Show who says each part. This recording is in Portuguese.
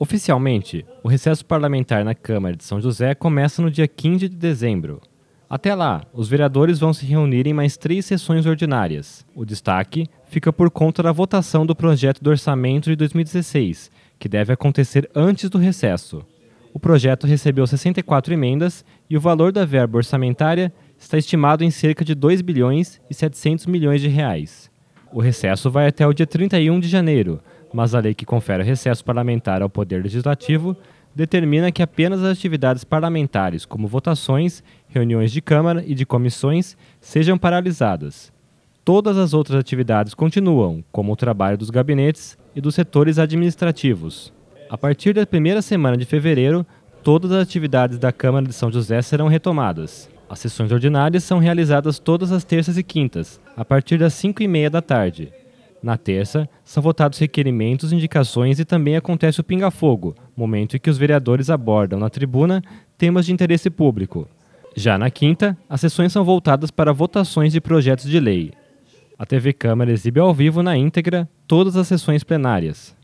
Speaker 1: Oficialmente, o recesso parlamentar na Câmara de São José começa no dia 15 de dezembro. Até lá, os vereadores vão se reunir em mais três sessões ordinárias. O destaque fica por conta da votação do projeto do orçamento de 2016, que deve acontecer antes do recesso. O projeto recebeu 64 emendas e o valor da verba orçamentária está estimado em cerca de 2 bilhões e 700 milhões de reais. O recesso vai até o dia 31 de janeiro, mas a lei que confere recesso parlamentar ao Poder Legislativo determina que apenas as atividades parlamentares, como votações, reuniões de Câmara e de comissões, sejam paralisadas. Todas as outras atividades continuam, como o trabalho dos gabinetes e dos setores administrativos. A partir da primeira semana de fevereiro, todas as atividades da Câmara de São José serão retomadas. As sessões ordinárias são realizadas todas as terças e quintas, a partir das 5 e meia da tarde. Na terça, são votados requerimentos, indicações e também acontece o pinga-fogo, momento em que os vereadores abordam na tribuna temas de interesse público. Já na quinta, as sessões são voltadas para votações de projetos de lei. A TV Câmara exibe ao vivo na íntegra todas as sessões plenárias.